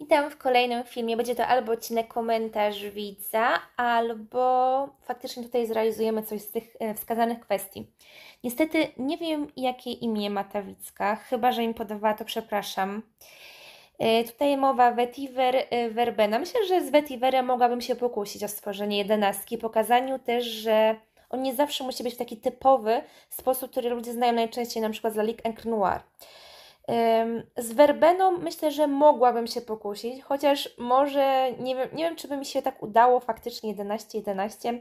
Witam w kolejnym filmie. Będzie to albo odcinek komentarz widza, albo faktycznie tutaj zrealizujemy coś z tych e, wskazanych kwestii. Niestety nie wiem, jakie imię ma ta chyba że im podawała, to przepraszam. E, tutaj mowa Vetiver e, Verbena. Myślę, że z Vetiverem mogłabym się pokusić o stworzenie jedenastki, pokazaniu też, że on nie zawsze musi być w taki typowy sposób, który ludzie znają najczęściej na przykład z La Ligue Noir. Z werbeną myślę, że mogłabym się pokusić, chociaż może nie wiem, nie wiem czy by mi się tak udało faktycznie 11-11,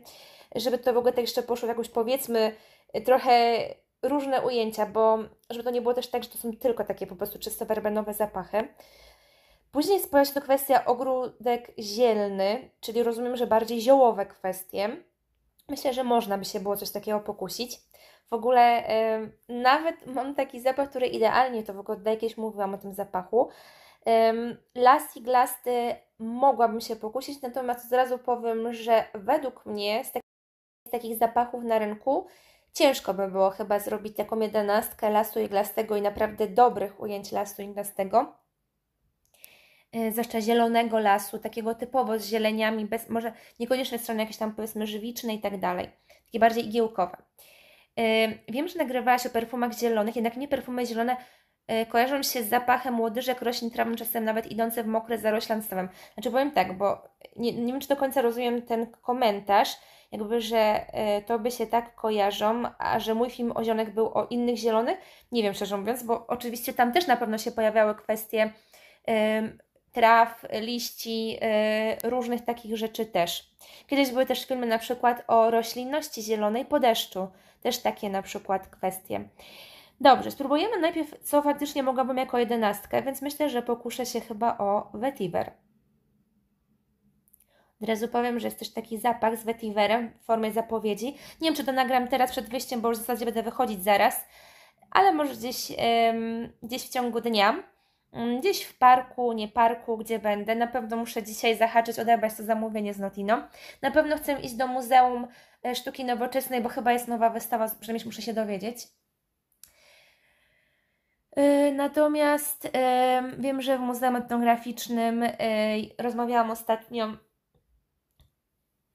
żeby to w ogóle tak jeszcze poszło w jakąś powiedzmy trochę różne ujęcia, bo żeby to nie było też tak, że to są tylko takie po prostu czysto werbenowe zapachy. Później pojawia się to kwestia ogródek zielny, czyli rozumiem, że bardziej ziołowe kwestie. Myślę, że można by się było coś takiego pokusić. W ogóle nawet mam taki zapach, który idealnie to w ogóle kiedyś mówiłam o tym zapachu. Yy, las glasty mogłabym się pokusić, natomiast od razu powiem, że według mnie z, tak, z takich zapachów na rynku ciężko by było chyba zrobić taką jedenastkę lasu iglastego i naprawdę dobrych ujęć lasu iglastego. E, zwłaszcza zielonego lasu, takiego typowo z zieleniami, bez, może niekoniecznie strony jakieś tam powiedzmy żywiczne i tak dalej, takie bardziej igiełkowe. E, wiem, że nagrywałaś o perfumach zielonych, jednak nie perfumy zielone e, kojarzą się z zapachem młodyżek, roślin trawnych, czasem nawet idące w mokre zarośla listowym. Znaczy powiem tak, bo nie, nie wiem, czy do końca rozumiem ten komentarz, jakby, że to by się tak kojarzą, a że mój film o zielonych był o innych zielonych, nie wiem szczerze mówiąc, bo oczywiście tam też na pewno się pojawiały kwestie traw, liści, y, różnych takich rzeczy też. Kiedyś były też filmy na przykład o roślinności zielonej po deszczu, też takie na przykład kwestie. Dobrze, spróbujemy najpierw, co faktycznie mogłabym jako jedenastkę, więc myślę, że pokuszę się chyba o vetiver. Od razu powiem, że jest też taki zapach z vetiverem w formie zapowiedzi. Nie wiem, czy to nagram teraz przed wyjściem, bo już w zasadzie będę wychodzić zaraz, ale może gdzieś, ym, gdzieś w ciągu dnia. Mm, gdzieś w parku, nie parku, gdzie będę. Na pewno muszę dzisiaj zahaczyć, odebrać to zamówienie z Notino. Na pewno chcę iść do Muzeum e, Sztuki Nowoczesnej, bo chyba jest nowa wystawa, przynajmniej muszę się dowiedzieć. E, natomiast wiem, że w Muzeum Etnograficznym e, rozmawiałam ostatnio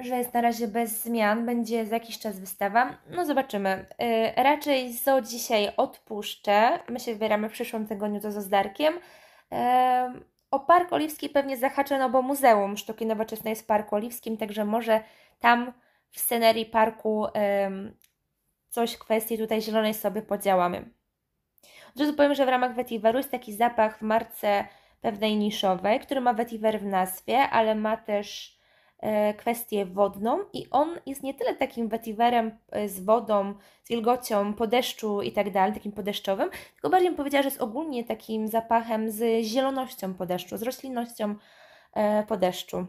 że jest na razie bez zmian, będzie za jakiś czas wystawa. No zobaczymy. Yy, raczej zo dzisiaj odpuszczę. My się wybieramy w przyszłym tygodniu to Zozdarkiem. Yy, o Park Oliwski pewnie zahaczę, no bo Muzeum Sztuki Nowoczesnej jest w Parku Oliwskim, także może tam w scenerii parku yy, coś kwestii tutaj zielonej sobie podziałamy. Od razu powiem, że w ramach Vetiveru jest taki zapach w marce pewnej niszowej, który ma Vetiver w nazwie, ale ma też E, kwestię wodną i on jest nie tyle takim wetiwerem e, z wodą, z wilgocią, po deszczu i tak dalej, takim podeszczowym, tylko bardziej bym powiedziała, że jest ogólnie takim zapachem z zielonością po deszczu, z roślinnością e, po deszczu.